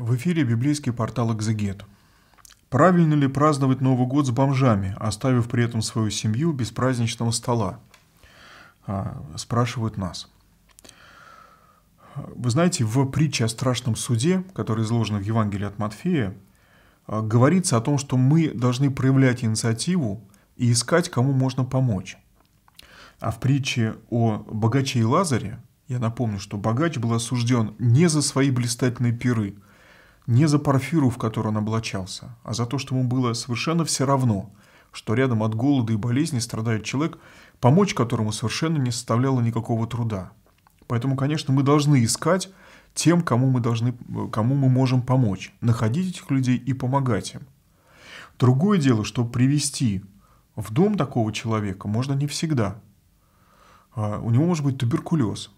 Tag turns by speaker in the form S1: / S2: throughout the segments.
S1: В эфире библейский портал «Экзегет». Правильно ли праздновать Новый год с бомжами, оставив при этом свою семью без праздничного стола? А, спрашивают нас. Вы знаете, в притче о страшном суде, которая изложена в Евангелии от Матфея, а, говорится о том, что мы должны проявлять инициативу и искать, кому можно помочь. А в притче о богаче и Лазаре, я напомню, что богач был осужден не за свои блистательные пиры – не за парфиру, в которой он облачался, а за то, что ему было совершенно все равно, что рядом от голода и болезни страдает человек, помочь которому совершенно не составляло никакого труда. Поэтому, конечно, мы должны искать тем, кому мы, должны, кому мы можем помочь, находить этих людей и помогать им. Другое дело, что привести в дом такого человека можно не всегда. А, у него может быть туберкулез,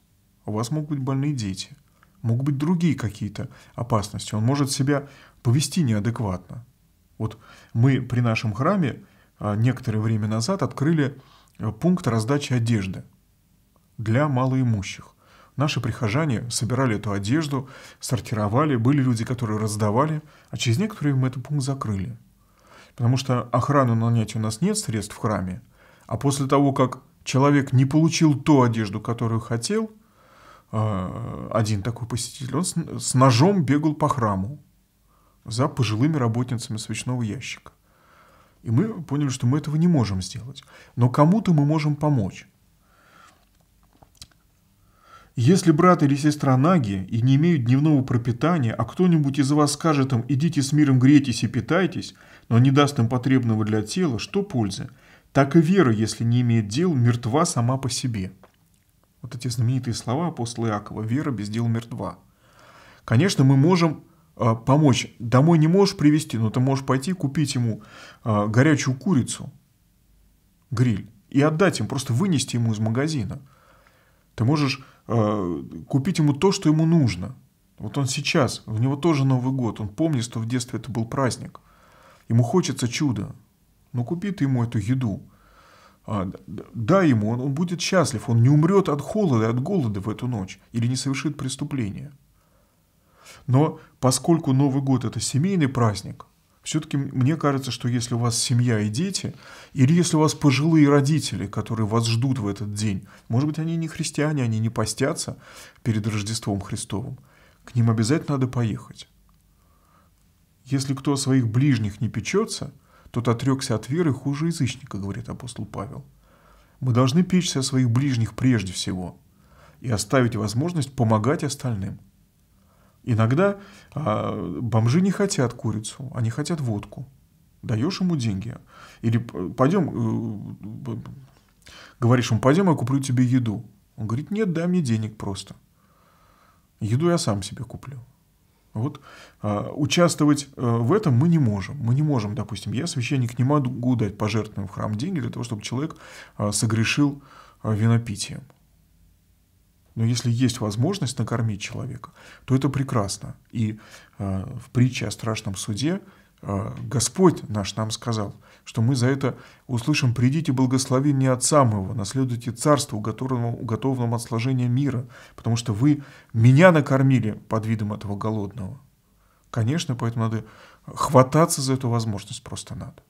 S1: у вас могут быть больные дети – могут быть другие какие-то опасности. Он может себя повести неадекватно. Вот мы при нашем храме а, некоторое время назад открыли э, пункт раздачи одежды для малоимущих. Наши прихожане собирали эту одежду, сортировали, были люди, которые раздавали, а через некоторое время этот пункт закрыли. Потому что охрану нанять у нас нет средств в храме, а после того, как человек не получил ту одежду, которую хотел – Э, один такой посетитель, он с ножом бегал по храму за пожилыми работницами свечного ящика. И мы поняли, что мы этого не можем сделать. Но кому-то мы можем помочь. Если брат или сестра наги и не имеют дневного пропитания, а кто-нибудь из вас скажет им «идите с миром грейтесь и питайтесь», но не даст им потребного для тела, что пользы? Так и вера, если не имеет дел, мертва сама по себе – вот эти знаменитые слова апостола Иакова «Вера без дел мертва». Конечно, мы можем э, помочь. Домой не можешь привезти, но ты можешь пойти купить ему э, горячую курицу, гриль, и отдать им, просто вынести ему из магазина. Ты можешь э, купить ему то, что ему нужно. Вот он сейчас, у него тоже Новый год, он помнит, что в детстве это был праздник. Ему хочется чуда. Ну купи ты ему эту еду – а, Дай ему, он, он будет счастлив, он не умрет от холода, и от голода в эту ночь или не совершит преступления. Но поскольку Новый год – это семейный праздник, все-таки мне кажется, что если у вас семья и дети, или если у вас пожилые родители, которые вас ждут в этот день, может быть, они не христиане, они не постятся перед Рождеством Христовым, к ним обязательно надо поехать. Если кто о своих ближних не печется – тот отрекся от веры хуже язычника, говорит апостол Павел. Мы должны печься о своих ближних прежде всего и оставить возможность помогать остальным. Иногда а, бомжи не хотят курицу, они хотят водку. Даешь ему деньги. Или пойдем, э, говоришь ему, пойдем, я куплю тебе еду. Он говорит, нет, дай мне денег просто. Еду я сам себе куплю. Вот а, участвовать э, в этом мы не можем. Мы не можем, допустим, я священник не могу дать пожертвованным в храм деньги для того, чтобы человек а, согрешил а, винопитием. Но если есть возможность накормить человека, то это прекрасно. И в притче о страшном суде а, Господь наш нам сказал, что мы за это услышим «Придите благословение от самого, наследуйте царство, уготованному, уготованному от сложения мира, потому что вы меня накормили под видом этого голодного». Конечно, поэтому надо хвататься за эту возможность просто надо.